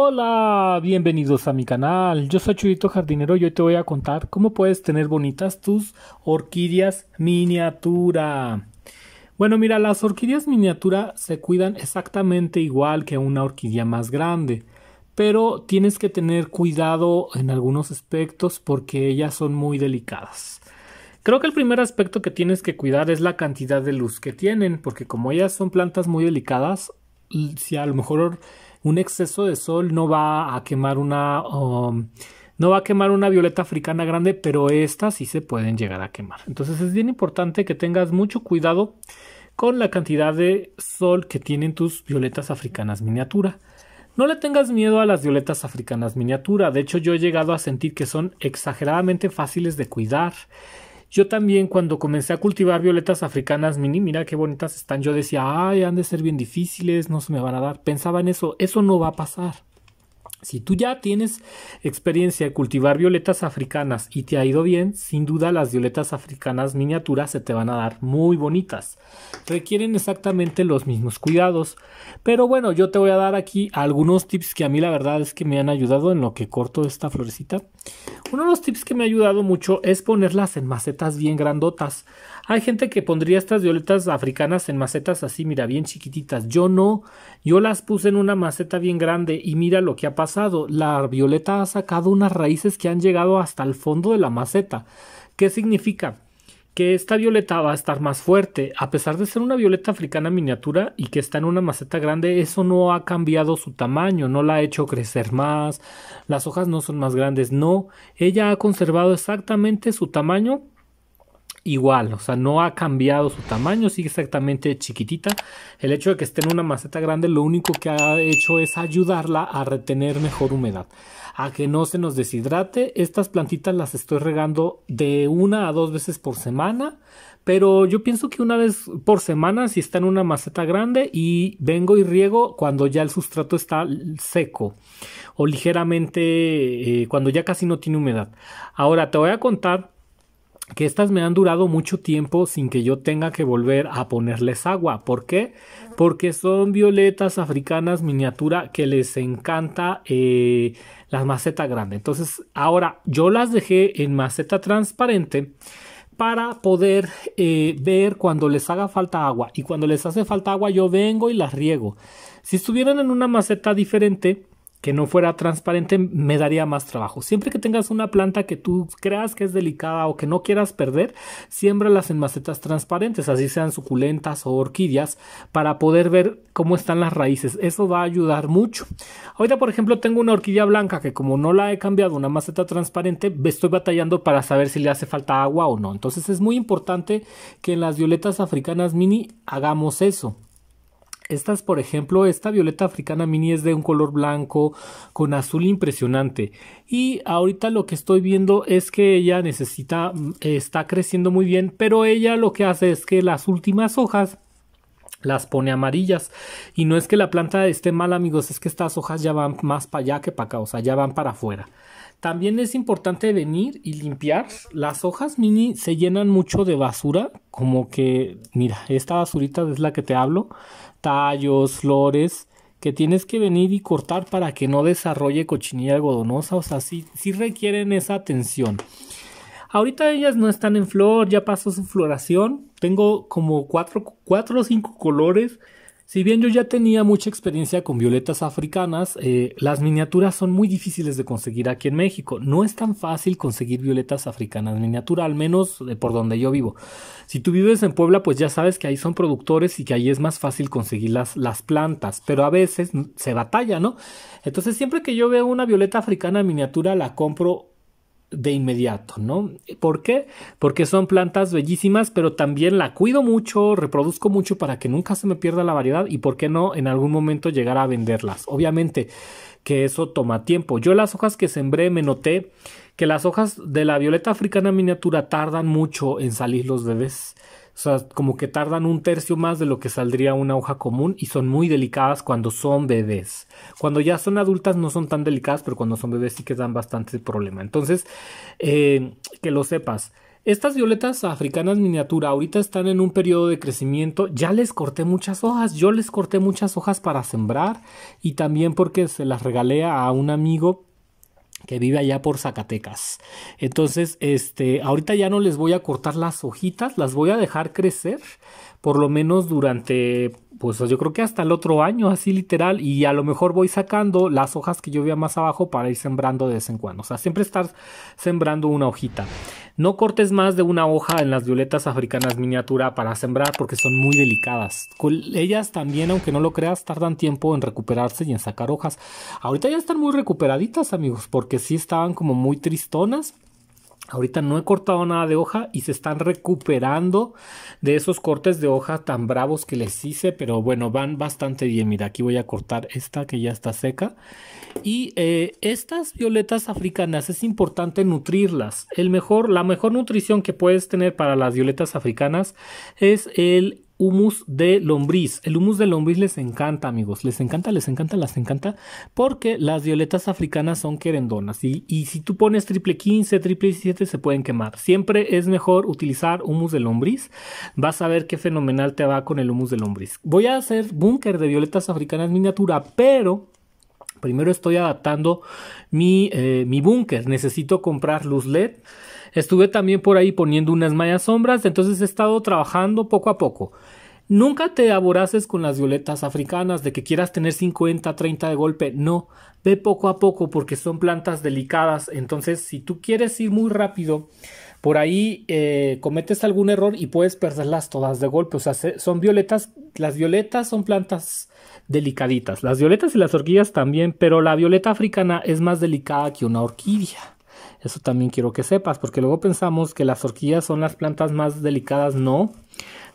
Hola, bienvenidos a mi canal. Yo soy Churito Jardinero y hoy te voy a contar cómo puedes tener bonitas tus orquídeas miniatura. Bueno, mira, las orquídeas miniatura se cuidan exactamente igual que una orquídea más grande, pero tienes que tener cuidado en algunos aspectos porque ellas son muy delicadas. Creo que el primer aspecto que tienes que cuidar es la cantidad de luz que tienen, porque como ellas son plantas muy delicadas, si a lo mejor un exceso de sol no va a quemar una... Um, no va a quemar una violeta africana grande, pero estas sí se pueden llegar a quemar. Entonces es bien importante que tengas mucho cuidado con la cantidad de sol que tienen tus violetas africanas miniatura. No le tengas miedo a las violetas africanas miniatura. De hecho, yo he llegado a sentir que son exageradamente fáciles de cuidar yo también cuando comencé a cultivar violetas africanas mini, mira qué bonitas están, yo decía, ay, han de ser bien difíciles, no se me van a dar. Pensaba en eso, eso no va a pasar. Si tú ya tienes experiencia de cultivar violetas africanas y te ha ido bien, sin duda las violetas africanas miniaturas se te van a dar muy bonitas. Requieren exactamente los mismos cuidados. Pero bueno, yo te voy a dar aquí algunos tips que a mí la verdad es que me han ayudado en lo que corto esta florecita. Uno de los tips que me ha ayudado mucho es ponerlas en macetas bien grandotas. Hay gente que pondría estas violetas africanas en macetas así, mira, bien chiquititas. Yo no, yo las puse en una maceta bien grande y mira lo que ha pasado la violeta ha sacado unas raíces que han llegado hasta el fondo de la maceta. ¿Qué significa? Que esta violeta va a estar más fuerte. A pesar de ser una violeta africana miniatura y que está en una maceta grande, eso no ha cambiado su tamaño, no la ha hecho crecer más, las hojas no son más grandes, no. Ella ha conservado exactamente su tamaño igual, o sea, no ha cambiado su tamaño, sigue exactamente chiquitita. El hecho de que esté en una maceta grande lo único que ha hecho es ayudarla a retener mejor humedad, a que no se nos deshidrate. Estas plantitas las estoy regando de una a dos veces por semana, pero yo pienso que una vez por semana si está en una maceta grande y vengo y riego cuando ya el sustrato está seco o ligeramente eh, cuando ya casi no tiene humedad. Ahora te voy a contar que estas me han durado mucho tiempo sin que yo tenga que volver a ponerles agua. ¿Por qué? Porque son violetas africanas miniatura que les encanta eh, la las macetas grandes. Entonces, ahora yo las dejé en maceta transparente para poder eh, ver cuando les haga falta agua. Y cuando les hace falta agua, yo vengo y las riego. Si estuvieran en una maceta diferente, que no fuera transparente me daría más trabajo. Siempre que tengas una planta que tú creas que es delicada o que no quieras perder, siémbralas en macetas transparentes, así sean suculentas o orquídeas, para poder ver cómo están las raíces. Eso va a ayudar mucho. Ahorita, por ejemplo, tengo una orquídea blanca que como no la he cambiado una maceta transparente, estoy batallando para saber si le hace falta agua o no. Entonces es muy importante que en las violetas africanas mini hagamos eso. Estas, por ejemplo, esta violeta africana mini es de un color blanco con azul impresionante. Y ahorita lo que estoy viendo es que ella necesita, mm, está creciendo muy bien, pero ella lo que hace es que las últimas hojas las pone amarillas. Y no es que la planta esté mal, amigos, es que estas hojas ya van más para allá que para acá, o sea, ya van para afuera. También es importante venir y limpiar. Las hojas mini se llenan mucho de basura, como que, mira, esta basurita es la que te hablo, tallos, flores, que tienes que venir y cortar para que no desarrolle cochinilla algodonosa, o sea, sí, requieren esa atención. Ahorita ellas no están en flor, ya pasó su floración. Tengo como cuatro, o cinco colores. Si bien yo ya tenía mucha experiencia con violetas africanas, eh, las miniaturas son muy difíciles de conseguir aquí en México. No es tan fácil conseguir violetas africanas miniatura, al menos eh, por donde yo vivo. Si tú vives en Puebla, pues ya sabes que ahí son productores y que ahí es más fácil conseguir las, las plantas, pero a veces se batalla, ¿no? Entonces siempre que yo veo una violeta africana miniatura, la compro de inmediato, ¿no? ¿Por qué? Porque son plantas bellísimas, pero también la cuido mucho, reproduzco mucho para que nunca se me pierda la variedad y por qué no en algún momento llegar a venderlas. Obviamente que eso toma tiempo. Yo las hojas que sembré me noté que las hojas de la violeta africana miniatura tardan mucho en salir los bebés. O sea, como que tardan un tercio más de lo que saldría una hoja común y son muy delicadas cuando son bebés. Cuando ya son adultas no son tan delicadas, pero cuando son bebés sí que dan bastante problema. Entonces, eh, que lo sepas. Estas violetas africanas miniatura ahorita están en un periodo de crecimiento. Ya les corté muchas hojas. Yo les corté muchas hojas para sembrar y también porque se las regalé a un amigo que vive allá por Zacatecas. Entonces, este, ahorita ya no les voy a cortar las hojitas, las voy a dejar crecer por lo menos durante pues yo creo que hasta el otro año, así literal, y a lo mejor voy sacando las hojas que yo vea más abajo para ir sembrando de vez en cuando. O sea, siempre estar sembrando una hojita. No cortes más de una hoja en las violetas africanas miniatura para sembrar porque son muy delicadas. ellas también, aunque no lo creas, tardan tiempo en recuperarse y en sacar hojas. Ahorita ya están muy recuperaditas, amigos, porque sí estaban como muy tristonas Ahorita no he cortado nada de hoja y se están recuperando de esos cortes de hoja tan bravos que les hice, pero bueno, van bastante bien. Mira, aquí voy a cortar esta que ya está seca. Y eh, estas violetas africanas es importante nutrirlas. El mejor, la mejor nutrición que puedes tener para las violetas africanas es el humus de lombriz. El humus de lombriz les encanta, amigos. Les encanta, les encanta, les encanta. Porque las violetas africanas son querendonas. Y, si tú pones triple 15, triple 17, se pueden quemar. Siempre es mejor utilizar humus de lombriz. Vas a ver qué fenomenal te va con el humus de lombriz. Voy a hacer búnker de violetas africanas miniatura, pero primero estoy adaptando mi, eh, mi búnker. Necesito comprar luz LED. Estuve también por ahí poniendo unas mayas sombras, entonces he estado trabajando poco a poco. Nunca te aboraces con las violetas africanas de que quieras tener 50, 30 de golpe. No, ve poco a poco porque son plantas delicadas. Entonces, si tú quieres ir muy rápido, por ahí eh, cometes algún error y puedes perderlas todas de golpe. O sea, son violetas, las violetas son plantas delicaditas. Las violetas y las orquídeas también, pero la violeta africana es más delicada que una orquídea. Eso también quiero que sepas, porque luego pensamos que las horquillas son las plantas más delicadas. No,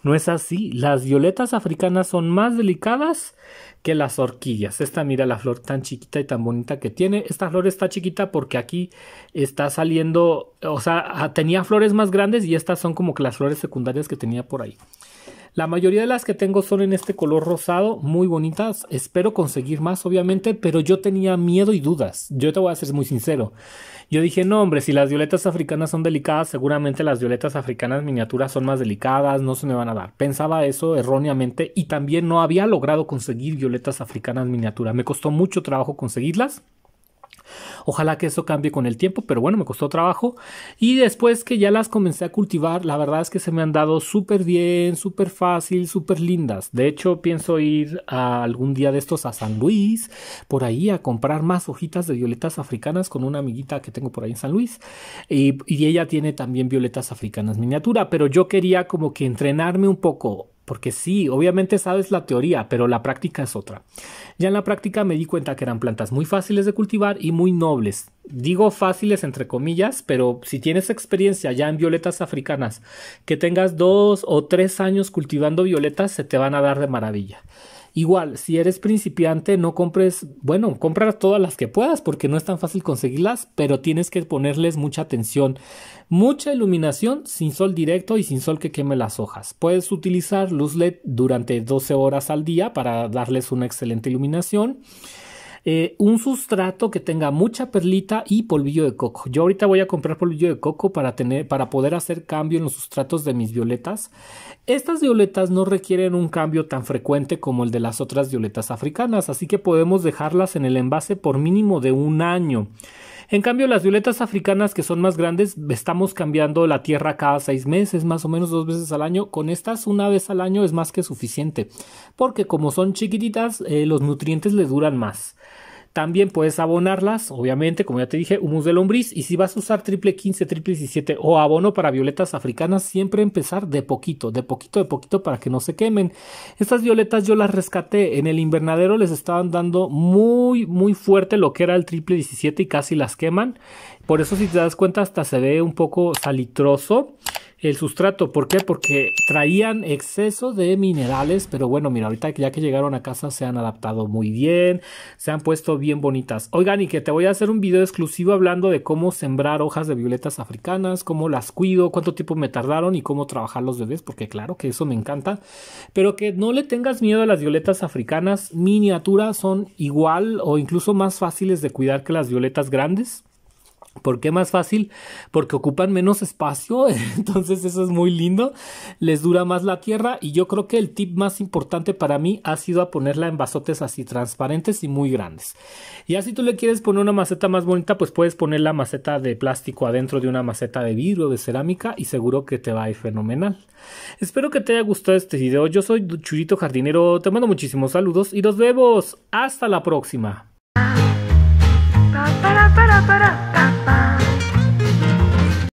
no es así. Las violetas africanas son más delicadas que las horquillas, Esta mira la flor tan chiquita y tan bonita que tiene. Esta flor está chiquita porque aquí está saliendo, o sea, tenía flores más grandes y estas son como que las flores secundarias que tenía por ahí. La mayoría de las que tengo son en este color rosado, muy bonitas. Espero conseguir más, obviamente, pero yo tenía miedo y dudas. Yo te voy a ser muy sincero. Yo dije, no, hombre, si las violetas africanas son delicadas, seguramente las violetas africanas miniaturas son más delicadas, no se me van a dar. Pensaba eso erróneamente y también no había logrado conseguir violetas africanas miniatura. Me costó mucho trabajo conseguirlas. Ojalá que eso cambie con el tiempo, pero bueno, me costó trabajo. Y después que ya las comencé a cultivar, la verdad es que se me han dado súper bien, súper fácil, súper lindas. De hecho, pienso ir a algún día de estos a San Luis, por ahí a comprar más hojitas de violetas africanas con una amiguita que tengo por ahí en San Luis. Y, y ella tiene también violetas africanas miniatura, pero yo quería como que entrenarme un poco porque sí, obviamente sabes la teoría, pero la práctica es otra. Ya en la práctica me di cuenta que eran plantas muy fáciles de cultivar y muy nobles. Digo fáciles entre comillas, pero si tienes experiencia ya en violetas africanas, que tengas dos o tres años cultivando violetas, se te van a dar de maravilla. Igual, si eres principiante, no compres, bueno, comprar todas las que puedas porque no es tan fácil conseguirlas, pero tienes que ponerles mucha atención, mucha iluminación sin sol directo y sin sol que queme las hojas. Puedes utilizar luz LED durante 12 horas al día para darles una excelente iluminación. Eh, un sustrato que tenga mucha perlita y polvillo de coco. Yo ahorita voy a comprar polvillo de coco para, tener, para poder hacer cambio en los sustratos de mis violetas. Estas violetas no requieren un cambio tan frecuente como el de las otras violetas africanas, así que podemos dejarlas en el envase por mínimo de un año. En cambio, las violetas africanas que son más grandes, estamos cambiando la tierra cada seis meses, más o menos dos veces al año. Con estas una vez al año es más que suficiente, porque como son chiquititas, eh, los nutrientes les duran más. También puedes abonarlas, obviamente, como ya te dije, humus de lombriz. Y si vas a usar triple 15, triple 17 o abono para violetas africanas, siempre empezar de poquito, de poquito, de poquito para que no se quemen. Estas violetas yo las rescaté. En el invernadero les estaban dando muy, muy fuerte lo que era el triple 17 y casi las queman. Por eso, si te das cuenta, hasta se ve un poco salitroso el sustrato. ¿Por qué? Porque traían exceso de minerales, pero bueno, mira, ahorita ya que llegaron a casa se han adaptado muy bien, se han puesto bien bonitas. Oigan, y que te voy a hacer un video exclusivo hablando de cómo sembrar hojas de violetas africanas, cómo las cuido, cuánto tiempo me tardaron y cómo trabajar los bebés, porque claro que eso me encanta. Pero que no le tengas miedo a las violetas africanas, miniaturas son igual o incluso más fáciles de cuidar que las violetas grandes. ¿Por qué más fácil? Porque ocupan menos espacio, entonces eso es muy lindo, les dura más la tierra y yo creo que el tip más importante para mí ha sido a ponerla en vasotes así transparentes y muy grandes. Y así tú le quieres poner una maceta más bonita, pues puedes poner la maceta de plástico adentro de una maceta de vidrio, o de cerámica y seguro que te va a ir fenomenal. Espero que te haya gustado este video, yo soy Churito Jardinero, te mando muchísimos saludos y nos vemos, hasta la próxima. Bye.